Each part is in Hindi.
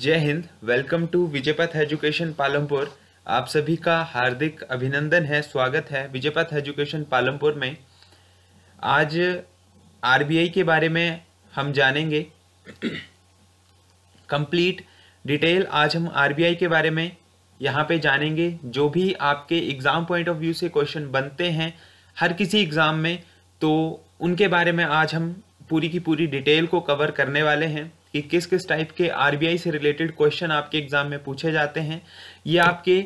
जय हिंद welcome to Vijaypath education Palampur आप सभी का हार्दिक अभिनंदन है स्वागत है विजयपथ एजुकेशन पालमपुर में आज आरबीआई के बारे में हम जानेंगे कंप्लीट डिटेल आज हम आरबीआई के बारे में यहाँ पे जानेंगे जो भी आपके एग्ज़ाम पॉइंट ऑफ व्यू से क्वेश्चन बनते हैं हर किसी एग्ज़ाम में तो उनके बारे में आज हम पूरी की पूरी डिटेल को कवर करने वाले हैं कि किस किस टाइप के आरबीआई से रिलेटेड क्वेश्चन आपके एग्जाम में पूछे जाते हैं ये आपके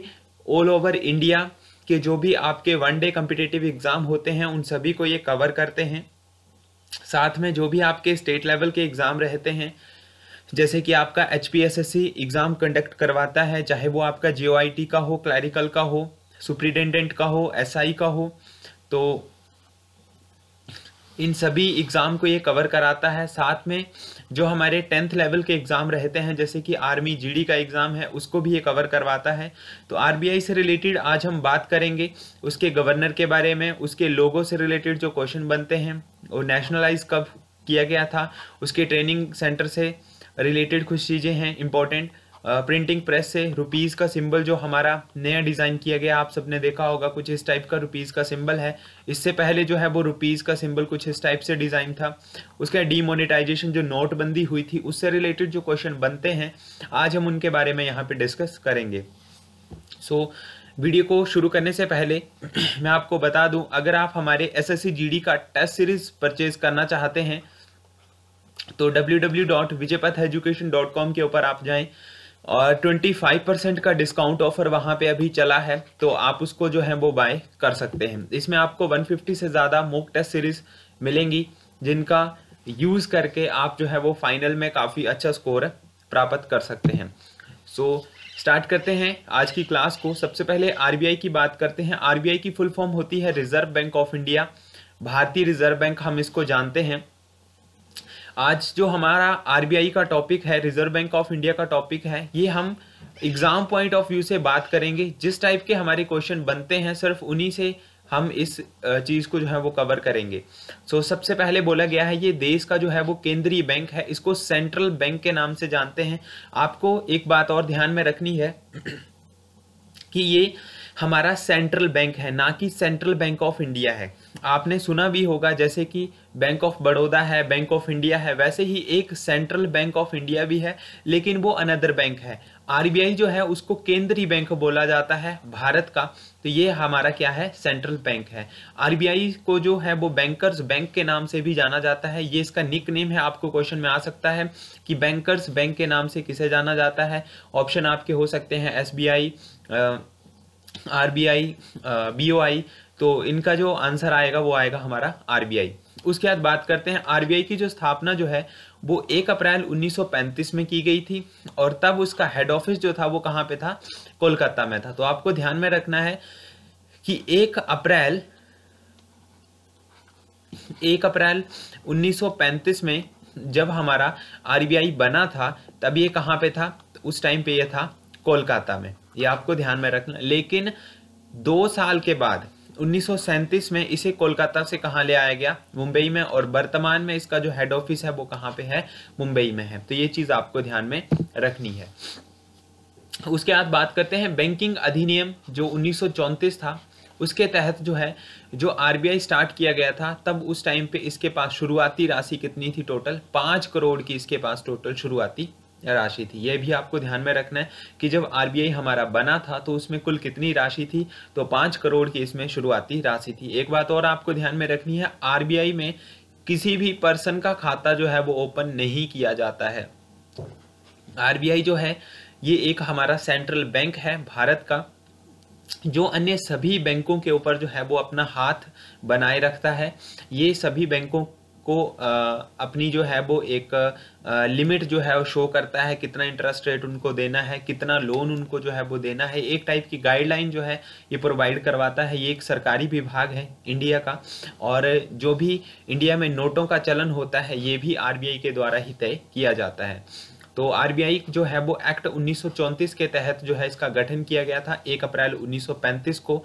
ऑल ओवर इंडिया के जो भी आपके वन डे कम्पिटेटिव एग्जाम होते हैं उन सभी को ये कवर करते हैं साथ में जो भी आपके स्टेट लेवल के एग्ज़ाम रहते हैं जैसे कि आपका एच एग्ज़ाम कंडक्ट करवाता है चाहे वो आपका जी का हो क्लैरिकल का हो सुप्रिटेंडेंट का हो एस SI का हो तो इन सभी एग्ज़ाम को ये कवर कराता है साथ में जो हमारे टेंथ लेवल के एग्ज़ाम रहते हैं जैसे कि आर्मी जीडी का एग्ज़ाम है उसको भी ये कवर करवाता है तो आरबीआई से रिलेटेड आज हम बात करेंगे उसके गवर्नर के बारे में उसके लोगों से रिलेटेड जो क्वेश्चन बनते हैं वो नेशनलाइज कब किया गया था उसके ट्रेनिंग सेंटर से रिलेटेड कुछ चीज़ें हैं इंपॉर्टेंट प्रिंटिंग प्रेस से रुपीज़ का सिंबल जो हमारा नया डिज़ाइन किया गया आप सबने देखा होगा कुछ इस टाइप का रुपीज़ का सिंबल है इससे पहले जो है वो रुपीज़ का सिंबल कुछ इस टाइप से डिज़ाइन था उसका डीमोनेटाइजेशन जो नोटबंदी हुई थी उससे रिलेटेड जो क्वेश्चन बनते हैं आज हम उनके बारे में यहाँ पर डिस्कस करेंगे सो so, वीडियो को शुरू करने से पहले मैं आपको बता दूं अगर आप हमारे एसएससी जीडी का टेस्ट सीरीज परचेज करना चाहते हैं तो डब्ल्यू के ऊपर आप जाएं और 25 परसेंट का डिस्काउंट ऑफर वहाँ पे अभी चला है तो आप उसको जो है वो बाय कर सकते हैं इसमें आपको 150 से ज़्यादा मोक टेस्ट सीरीज मिलेंगी जिनका यूज़ करके आप जो है वो फाइनल में काफ़ी अच्छा स्कोर प्राप्त कर सकते हैं सो so, स्टार्ट करते हैं आज की क्लास को सबसे पहले आरबीआई की बात करते हैं आरबीआई की फुल फॉर्म होती है रिजर्व बैंक ऑफ इंडिया भारतीय रिजर्व बैंक हम इसको जानते हैं आज जो हमारा आर का टॉपिक है रिजर्व बैंक ऑफ इंडिया का टॉपिक है ये हम एग्ज़ाम पॉइंट ऑफ व्यू से बात करेंगे जिस टाइप के हमारे क्वेश्चन बनते हैं सिर्फ उन्हीं से हम इस चीज़ को जो है वो कवर करेंगे सो so, सबसे पहले बोला गया है ये देश का जो है वो केंद्रीय बैंक है इसको सेंट्रल बैंक के नाम से जानते हैं आपको एक बात और ध्यान में रखनी है कि ये हमारा सेंट्रल बैंक है ना कि सेंट्रल बैंक ऑफ इंडिया है आपने सुना भी होगा जैसे कि बैंक ऑफ बड़ौदा है बैंक ऑफ इंडिया है वैसे ही एक सेंट्रल बैंक ऑफ इंडिया भी है लेकिन वो अनदर बैंक है आरबीआई जो है उसको केंद्रीय बैंक बोला जाता है भारत का तो ये हमारा क्या है सेंट्रल बैंक है आरबीआई को जो है वो बैंकर्स बैंक के नाम से भी जाना जाता है ये इसका निक नेम है आपको क्वेश्चन में आ सकता है कि बैंकर्स बैंक के नाम से किसे जाना जाता है ऑप्शन आपके हो सकते हैं S R B I B O I तो इनका जो आंसर आएगा वो आएगा हमारा आर बी आई उसके बाद बात करते हैं आई की जो स्थापना जो है वो एक अप्रैल 1935 में की गई थी और तब उसका हेड ऑफिस जो था वो कहाँ पे था कोलकाता में था तो आपको ध्यान में रखना है कि एक अप्रैल एक अप्रैल 1935 में जब हमारा आई बना था तब ये कहाँ पे था उस टाइम पे ये था कोलकाता में ये आपको ध्यान में रखना लेकिन दो साल के बाद उन्नीस में इसे कोलकाता से कहाँ ले आया गया मुंबई में और वर्तमान में इसका जो हेड ऑफिस है वो कहाँ पे है मुंबई में है तो ये चीज़ आपको ध्यान में रखनी है उसके बाद बात करते हैं बैंकिंग अधिनियम जो उन्नीस था उसके तहत जो है जो आरबीआई स्टार्ट किया गया था तब उस टाइम पे इसके पास शुरुआती राशि कितनी थी टोटल पाँच करोड़ की इसके पास टोटल शुरुआती राशि थी यह भी आपको ध्यान में रखना है कि जब आरबीआई हमारा बना था तो उसमें कुल कितनी राशि थी तो पाँच करोड़ की इसमें शुरुआती राशि थी एक बात और आपको ध्यान में रखनी है आरबीआई में किसी भी पर्सन का खाता जो है वो ओपन नहीं किया जाता है आरबीआई जो है ये एक हमारा सेंट्रल बैंक है भारत का जो अन्य सभी बैंकों के ऊपर जो है वो अपना हाथ बनाए रखता है ये सभी बैंकों को अपनी जो है वो एक लिमिट जो है वो शो करता है कितना इंटरेस्ट रेट उनको देना है कितना लोन उनको जो है वो देना है एक टाइप की गाइडलाइन जो है ये प्रोवाइड करवाता है ये एक सरकारी विभाग है इंडिया का और जो भी इंडिया में नोटों का चलन होता है ये भी आरबीआई के द्वारा ही तय किया जाता है तो आरबीआई जो है वो एक्ट 1934 के तहत जो है इसका गठन किया गया था 1 अप्रैल 1935 को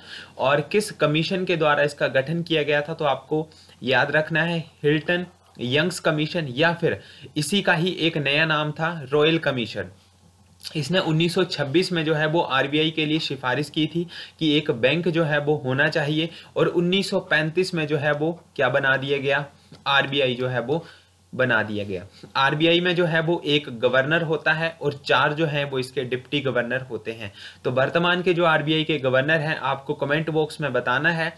और किस कमीशन के द्वारा इसका गठन किया गया था तो आपको याद रखना है हिल्टन यंग्स कमीशन या फिर इसी का ही एक नया नाम था रॉयल कमीशन इसने 1926 में जो है वो आरबीआई के लिए सिफारिश की थी कि एक बैंक जो है वो होना चाहिए और 1935 में जो है वो क्या बना दिया गया आरबीआई जो है वो बना दिया गया आरबीआई में जो है वो एक गवर्नर होता है और चार जो है वो इसके डिप्टी गवर्नर होते हैं तो वर्तमान के जो आरबीआई के गवर्नर हैं आपको कमेंट बॉक्स में बताना है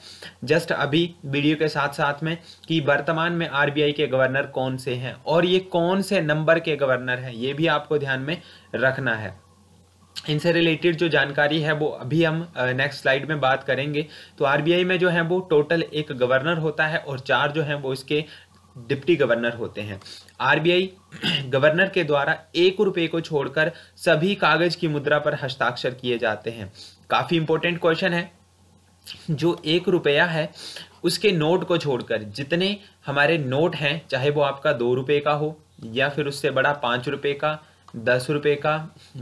जस्ट अभी वीडियो के साथ साथ में कि वर्तमान में आरबीआई के गवर्नर कौन से हैं और ये कौन से नंबर के गवर्नर हैं ये भी आपको ध्यान में रखना है इनसे रिलेटेड जो जानकारी है वो अभी हम नेक्स्ट स्लाइड में बात करेंगे तो आरबीआई में जो है वो टोटल एक गवर्नर होता है और चार जो है वो इसके डिप्टी गवर्नर होते हैं आरबीआई गवर्नर के द्वारा एक रुपए को छोड़कर सभी कागज की मुद्रा पर हस्ताक्षर किए जाते हैं काफी इंपॉर्टेंट क्वेश्चन है जो एक रुपया है उसके नोट को छोड़कर जितने हमारे नोट हैं चाहे वो आपका दो रुपए का हो या फिर उससे बड़ा पांच रुपए का दस रुपए का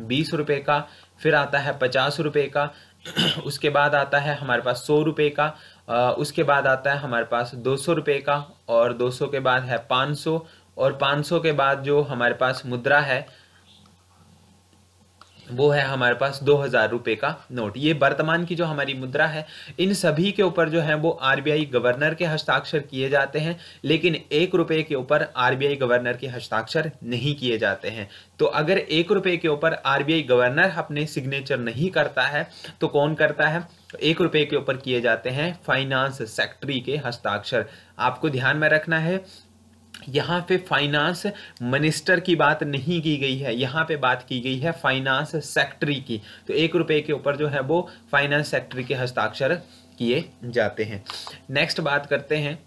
बीस रुपए का फिर आता है पचास रुपए का उसके बाद आता है हमारे पास सौ रुपए का उसके बाद आता है हमारे पास दो सौ रुपये का और दो सौ के बाद है पाँच सौ और 500 सौ के बाद जो हमारे पास मुद्रा है वो है हमारे पास दो हज़ार रुपये का नोट ये वर्तमान की जो हमारी मुद्रा है इन सभी के ऊपर जो है वो आरबीआई गवर्नर के हस्ताक्षर किए जाते हैं लेकिन एक रुपये के ऊपर आरबीआई गवर्नर के हस्ताक्षर नहीं किए जाते हैं तो अगर एक रुपये के ऊपर आरबीआई गवर्नर अपने सिग्नेचर नहीं करता है तो कौन करता है एक रुपये के ऊपर किए जाते हैं फाइनेंस सेक्रेटरी के हस्ताक्षर आपको ध्यान में रखना है यहाँ पे फाइनेंस मिनिस्टर की बात नहीं की गई है यहाँ पे बात की गई है फाइनेंस सेक्रेटरी की तो एक रुपए के ऊपर जो है वो फाइनेंस सेक्रेटरी के हस्ताक्षर किए जाते हैं नेक्स्ट बात करते हैं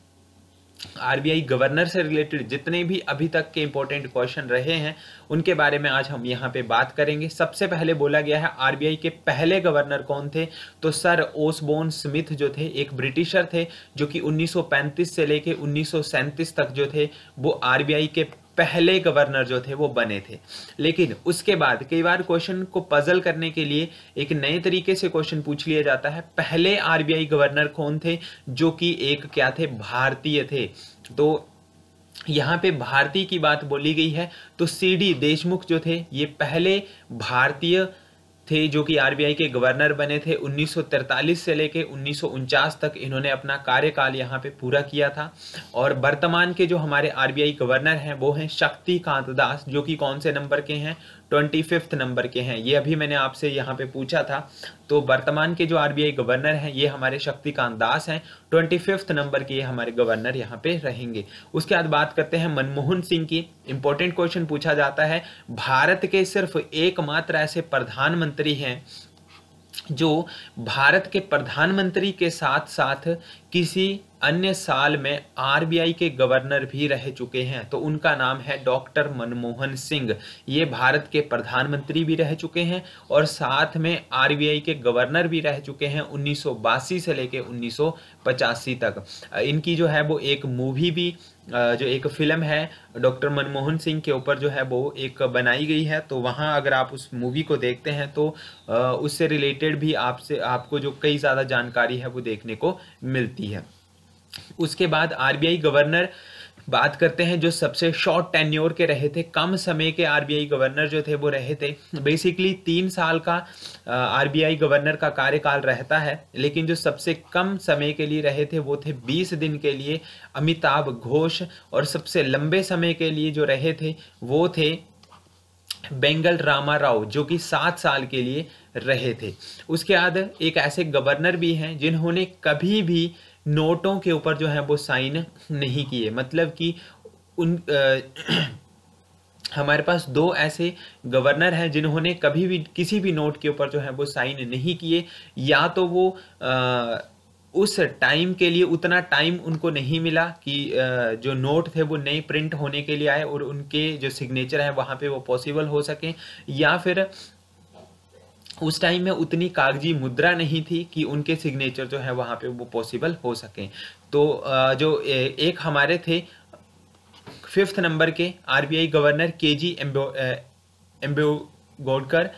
आरबीआई गवर्नर से रिलेटेड जितने भी अभी तक के इंपॉर्टेंट क्वेश्चन रहे हैं उनके बारे में आज हम यहाँ पे बात करेंगे सबसे पहले बोला गया है आरबीआई के पहले गवर्नर कौन थे तो सर ओसबोन स्मिथ जो थे एक ब्रिटिशर थे जो कि 1935 से लेके उन्नीस तक जो थे वो आरबीआई के पहले गवर्नर जो थे वो बने थे लेकिन उसके बाद कई बार क्वेश्चन को पजल करने के लिए एक नए तरीके से क्वेश्चन पूछ लिया जाता है पहले आरबीआई गवर्नर कौन थे जो कि एक क्या थे भारतीय थे तो यहाँ पे भारतीय की बात बोली गई है तो सी डी देशमुख जो थे ये पहले भारतीय थे जो कि आरबीआई के गवर्नर बने थे 1943 से लेके उन्नीस तक इन्होंने अपना कार्यकाल यहाँ पे पूरा किया था और वर्तमान के जो हमारे आरबीआई गवर्नर हैं वो हैं शक्तिकांत दास जो कि कौन से नंबर के हैं ट्वेंटी फिफ्थ नंबर के हैं ये अभी मैंने आपसे यहाँ पे पूछा था तो वर्तमान के जो आरबीआई गवर्नर हैं ये हमारे शक्तिकांत दास हैं ट्वेंटी फिफ्थ नंबर के ये हमारे गवर्नर यहाँ पे रहेंगे उसके बाद बात करते हैं मनमोहन सिंह की इंपॉर्टेंट क्वेश्चन पूछा जाता है भारत के सिर्फ एकमात्र ऐसे प्रधानमंत्री हैं जो भारत के प्रधानमंत्री के साथ साथ किसी अन्य साल में आरबीआई के गवर्नर भी रह चुके हैं तो उनका नाम है डॉक्टर मनमोहन सिंह ये भारत के प्रधानमंत्री भी रह चुके हैं और साथ में आरबीआई के गवर्नर भी रह चुके हैं उन्नीस से लेकर उन्नीस तक इनकी जो है वो एक मूवी भी जो एक फिल्म है डॉक्टर मनमोहन सिंह के ऊपर जो है वो एक बनाई गई है तो वहाँ अगर आप उस मूवी को देखते हैं तो उससे रिलेटेड भी आपसे आपको जो कई ज़्यादा जानकारी है वो देखने को मिलती है उसके बाद आरबीआई गवर्नर बात करते हैं जो सबसे शॉर्ट टेन्योर के रहे थे कम समय के आरबीआई गवर्नर जो थे वो रहे थे बेसिकली तीन साल का आरबीआई गवर्नर का कार्यकाल रहता है लेकिन जो सबसे कम समय के लिए रहे थे वो थे बीस दिन के लिए अमिताभ घोष और सबसे लंबे समय के लिए जो रहे थे वो थे बेंगल रामा राव जो कि सात साल के लिए रहे थे उसके बाद एक ऐसे गवर्नर भी हैं जिन्होंने कभी भी नोटों के ऊपर जो है वो साइन नहीं किए मतलब कि उन आ, हमारे पास दो ऐसे गवर्नर हैं जिन्होंने कभी भी किसी भी नोट के ऊपर जो है वो साइन नहीं किए या तो वो आ, उस टाइम के लिए उतना टाइम उनको नहीं मिला कि जो नोट थे वो नए प्रिंट होने के लिए आए और उनके जो सिग्नेचर है वहाँ पे वो पॉसिबल हो सके या फिर उस टाइम में उतनी कागजी मुद्रा नहीं थी कि उनके सिग्नेचर जो है वहाँ पे वो पॉसिबल हो सकें तो जो एक हमारे थे फिफ्थ नंबर के आरबीआई गवर्नर के जी एम्बो गोडकर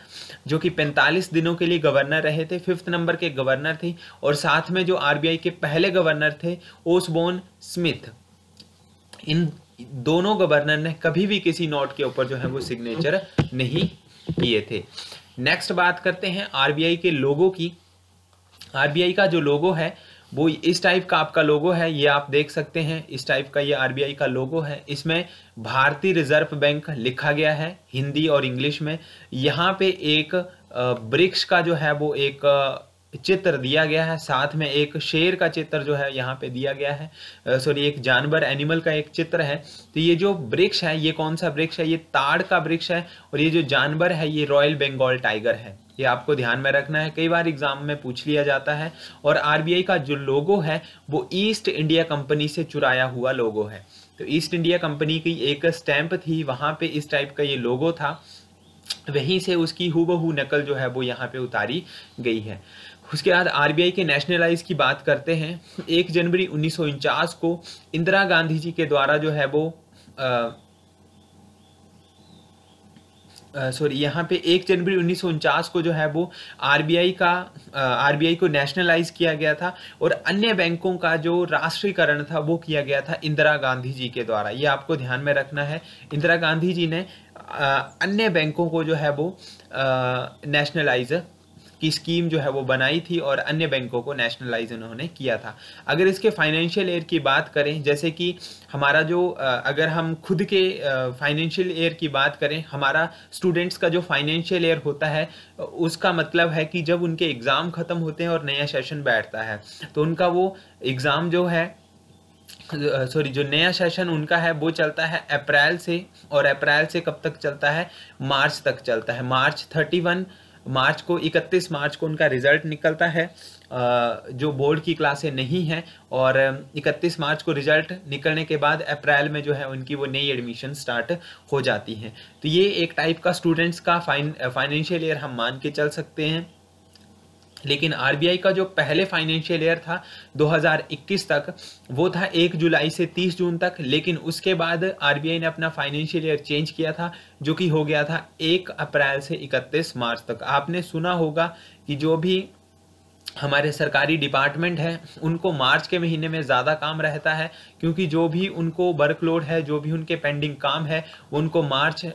जो कि 45 दिनों के लिए गवर्नर रहे थे फिफ्थ नंबर के गवर्नर थे और साथ में जो आरबीआई के पहले गवर्नर थे ओसबोन स्मिथ इन दोनों गवर्नर ने कभी भी किसी नोट के ऊपर जो है वो सिग्नेचर नहीं किए थे नेक्स्ट बात करते हैं आरबीआई के लोगो की आरबीआई का जो लोगो है वो इस टाइप का आपका लोगो है ये आप देख सकते हैं इस टाइप का ये आरबीआई का लोगो है इसमें भारतीय रिजर्व बैंक लिखा गया है हिंदी और इंग्लिश में यहाँ पे एक ब्रिक्स का जो है वो एक चित्र दिया गया है साथ में एक शेर का चित्र जो है यहाँ पे दिया गया है सॉरी एक जानवर एनिमल का एक चित्र है तो ये जो वृक्ष है ये कौन सा वृक्ष है ये ताड़ का वृक्ष है और ये जो जानवर है ये रॉयल बंगाल टाइगर है ये आपको ध्यान में रखना है कई बार एग्जाम में पूछ लिया जाता है और आरबीआई का जो लोगो है वो ईस्ट इंडिया कंपनी से चुराया हुआ लोगो है तो ईस्ट इंडिया कंपनी की एक स्टैंप थी वहाँ पे इस टाइप का ये लोगो था वहीं से उसकी हु नकल जो है वो यहाँ पे उतारी गई है उसके बाद आरबीआई के नेशनलाइज की बात करते हैं एक जनवरी उन्नीस को इंदिरा गांधी जी के द्वारा जो है वो सॉरी यहाँ पे एक जनवरी उन्नीस को जो है वो आरबीआई का आरबीआई को नेशनलाइज किया गया था और अन्य बैंकों का जो राष्ट्रीयकरण था वो किया गया था इंदिरा गांधी जी के द्वारा ये आपको ध्यान में रखना है इंदिरा गांधी जी ने अन्य बैंकों को जो है वो नेशनलाइज की स्कीम जो है वो बनाई थी और अन्य बैंकों को नेशनलाइज उन्होंने किया था अगर इसके फाइनेंशियल एयर की बात करें जैसे कि हमारा जो अगर हम खुद के फाइनेंशियल एयर की बात करें हमारा स्टूडेंट्स का जो फाइनेंशियल एयर होता है उसका मतलब है कि जब उनके एग्ज़ाम ख़त्म होते हैं और नया सेशन बैठता है तो उनका वो एग्ज़ाम जो है सॉरी जो नया सेशन उनका है वो चलता है अप्रैल से और अप्रैल से कब तक चलता है मार्च तक चलता है मार्च थर्टी वन मार्च को 31 मार्च को उनका रिजल्ट निकलता है जो बोर्ड की क्लासें नहीं हैं और 31 मार्च को रिजल्ट निकलने के बाद अप्रैल में जो है उनकी वो नई एडमिशन स्टार्ट हो जाती हैं तो ये एक टाइप का स्टूडेंट्स का फाइन फाइनेंशियल ईयर हम मान के चल सकते हैं लेकिन आर का जो पहले फाइनेंशियल ईयर था 2021 तक वो था 1 जुलाई से 30 जून तक लेकिन उसके बाद आर ने अपना फाइनेंशियल ईयर चेंज किया था जो कि हो गया था 1 अप्रैल से 31 मार्च तक आपने सुना होगा कि जो भी हमारे सरकारी डिपार्टमेंट हैं उनको मार्च के महीने में ज़्यादा काम रहता है क्योंकि जो भी उनको वर्कलोड है जो भी उनके पेंडिंग काम है उनको मार्च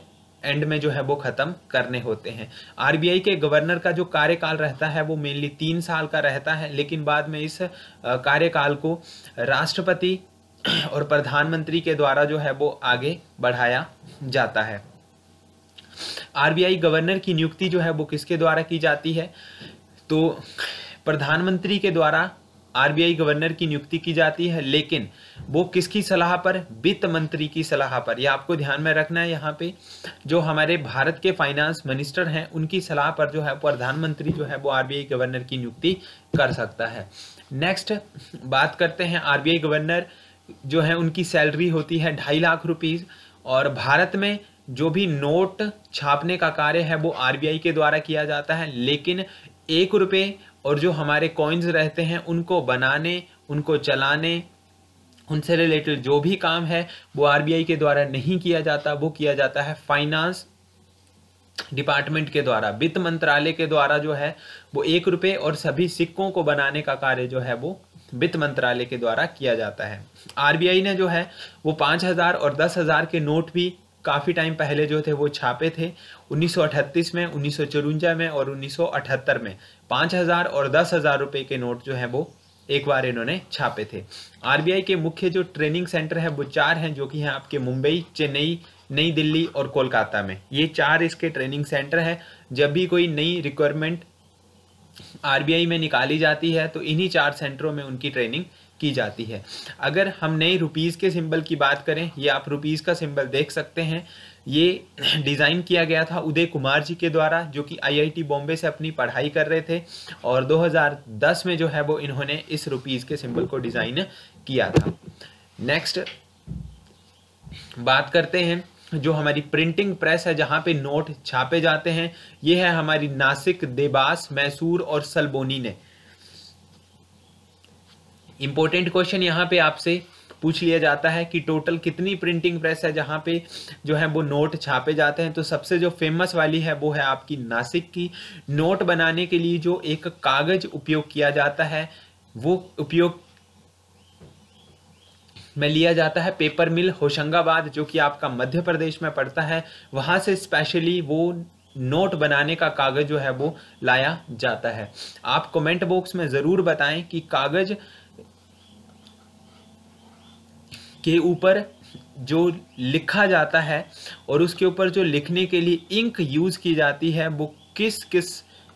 एंड में जो है वो ख़त्म करने होते हैं आरबीआई के गवर्नर का जो कार्यकाल रहता है वो मेनली तीन साल का रहता है लेकिन बाद में इस कार्यकाल को राष्ट्रपति और प्रधानमंत्री के द्वारा जो है वो आगे बढ़ाया जाता है आरबीआई गवर्नर की नियुक्ति जो है वो किसके द्वारा की जाती है तो प्रधानमंत्री के द्वारा आरबीआई गवर्नर की नियुक्ति की जाती है लेकिन वो किसकी सलाह पर वित्त मंत्री की सलाह पर यह आपको ध्यान में रखना है यहाँ पे जो हमारे भारत के फाइनेंस मिनिस्टर हैं उनकी सलाह पर जो है प्रधानमंत्री जो है वो आरबीआई गवर्नर की नियुक्ति कर सकता है नेक्स्ट बात करते हैं आरबीआई गवर्नर जो है उनकी सैलरी होती है ढाई लाख रुपीज़ और भारत में जो भी नोट छापने का कार्य है वो आरबीआई के द्वारा किया जाता है लेकिन एक रुपये और जो हमारे कॉइन्स रहते हैं उनको बनाने उनको चलाने उनसे रिलेटेड जो भी काम है वो आरबीआई के द्वारा नहीं किया जाता वो किया जाता है फाइनेंस डिपार्टमेंट के द्वारा वित्त मंत्रालय के द्वारा जो है वो एक रुपये और सभी सिक्कों को बनाने का कार्य जो है वो वित्त मंत्रालय के द्वारा किया जाता है आरबीआई ने जो है वो पाँच हज़ार और दस हज़ार के नोट भी काफ़ी टाइम पहले जो थे वो छापे थे 1938 में उन्नीस में और उन्नीस में पाँच हज़ार और दस हज़ार रुपये के नोट जो हैं वो एक बार इन्होंने छापे थे आरबीआई के मुख्य जो ट्रेनिंग सेंटर है वो चार हैं जो कि हैं आपके मुंबई चेन्नई नई दिल्ली और कोलकाता में ये चार इसके ट्रेनिंग सेंटर है जब भी कोई नई रिक्वायरमेंट आरबीआई में निकाली जाती है तो इन्हीं चार सेंटरों में उनकी ट्रेनिंग की जाती है अगर हम नई रुपीज़ के सिंबल की बात करें ये आप रुपीज़ का सिंबल देख सकते हैं ये डिज़ाइन किया गया था उदय कुमार जी के द्वारा जो कि आईआईटी बॉम्बे से अपनी पढ़ाई कर रहे थे और 2010 में जो है वो इन्होंने इस रुपीज़ के सिंबल को डिज़ाइन किया था नेक्स्ट बात करते हैं जो हमारी प्रिंटिंग प्रेस है जहाँ पे नोट छापे जाते हैं ये है हमारी नासिक देबास मैसूर और सलबोनी ने इम्पोर्टेंट क्वेश्चन यहाँ पे आपसे पूछ लिया जाता है कि टोटल कितनी प्रिंटिंग प्रेस है जहाँ पे जो है वो नोट छापे जाते हैं तो सबसे जो फेमस वाली है वो है आपकी नासिक की नोट बनाने के लिए जो एक कागज उपयोग किया जाता है वो उपयोग में लिया जाता है पेपर मिल होशंगाबाद जो कि आपका मध्य प्रदेश में पड़ता है वहां से स्पेशली वो नोट बनाने का कागज़ जो है वो लाया जाता है आप कमेंट बॉक्स में ज़रूर बताएं कि कागज़ के ऊपर जो लिखा जाता है और उसके ऊपर जो लिखने के लिए इंक यूज की जाती है वो किस किस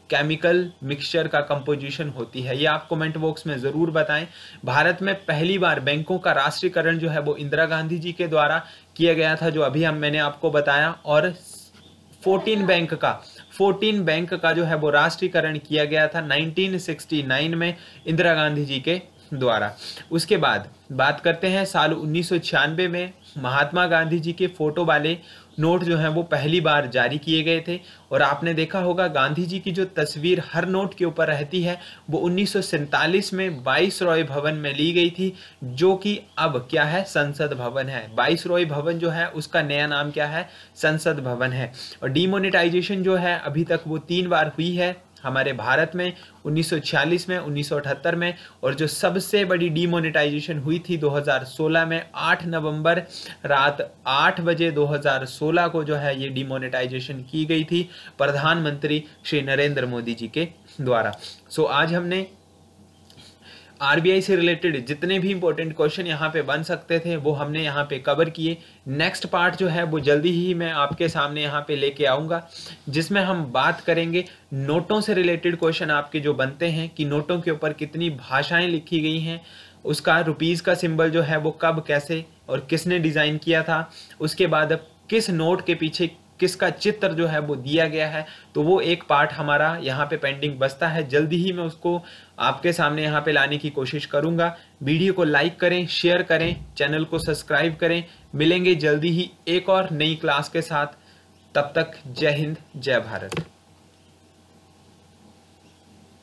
केमिकल मिक्सचर का कंपोजिशन होती है ये आप कमेंट बॉक्स में ज़रूर बताएं भारत में पहली बार बैंकों का राष्ट्रीयकरण जो है वो इंदिरा गांधी जी के द्वारा किया गया था जो अभी हम मैंने आपको बताया और 14 बैंक का 14 बैंक का जो है वो राष्ट्रीयकरण किया गया था 1969 में इंदिरा गांधी जी के द्वारा उसके बाद बात करते हैं साल उन्नीस में महात्मा गांधी जी के फोटो वाले नोट जो हैं वो पहली बार जारी किए गए थे और आपने देखा होगा गांधी जी की जो तस्वीर हर नोट के ऊपर रहती है वो उन्नीस में बाईस रॉय भवन में ली गई थी जो कि अब क्या है संसद भवन है बाईस रॉय भवन जो है उसका नया नाम क्या है संसद भवन है और डिमोनेटाइजेशन जो है अभी तक वो तीन बार हुई है हमारे भारत में 1946 में 1978 में और जो सबसे बड़ी डीमोनेटाइजेशन हुई थी 2016 में 8 नवंबर रात 8 बजे 2016 को जो है ये डीमोनेटाइजेशन की गई थी प्रधानमंत्री श्री नरेंद्र मोदी जी के द्वारा सो आज हमने आरबीआई से रिलेटेड जितने भी इंपॉर्टेंट क्वेश्चन यहाँ पे बन सकते थे वो हमने यहाँ पे कवर किए नेक्स्ट पार्ट जो है वो जल्दी ही मैं आपके सामने यहाँ पे लेके आऊँगा जिसमें हम बात करेंगे नोटों से रिलेटेड क्वेश्चन आपके जो बनते हैं कि नोटों के ऊपर कितनी भाषाएं लिखी गई हैं उसका रुपीज़ का सिंबल जो है वो कब कैसे और किसने डिज़ाइन किया था उसके बाद किस नोट के पीछे किसका चित्र जो है वो दिया गया है तो वो एक पार्ट हमारा यहाँ पे पेंडिंग बसता है जल्दी ही मैं उसको आपके सामने यहाँ पे लाने की कोशिश करूँगा वीडियो को लाइक करें शेयर करें चैनल को सब्सक्राइब करें मिलेंगे जल्दी ही एक और नई क्लास के साथ तब तक जय हिंद जय भारत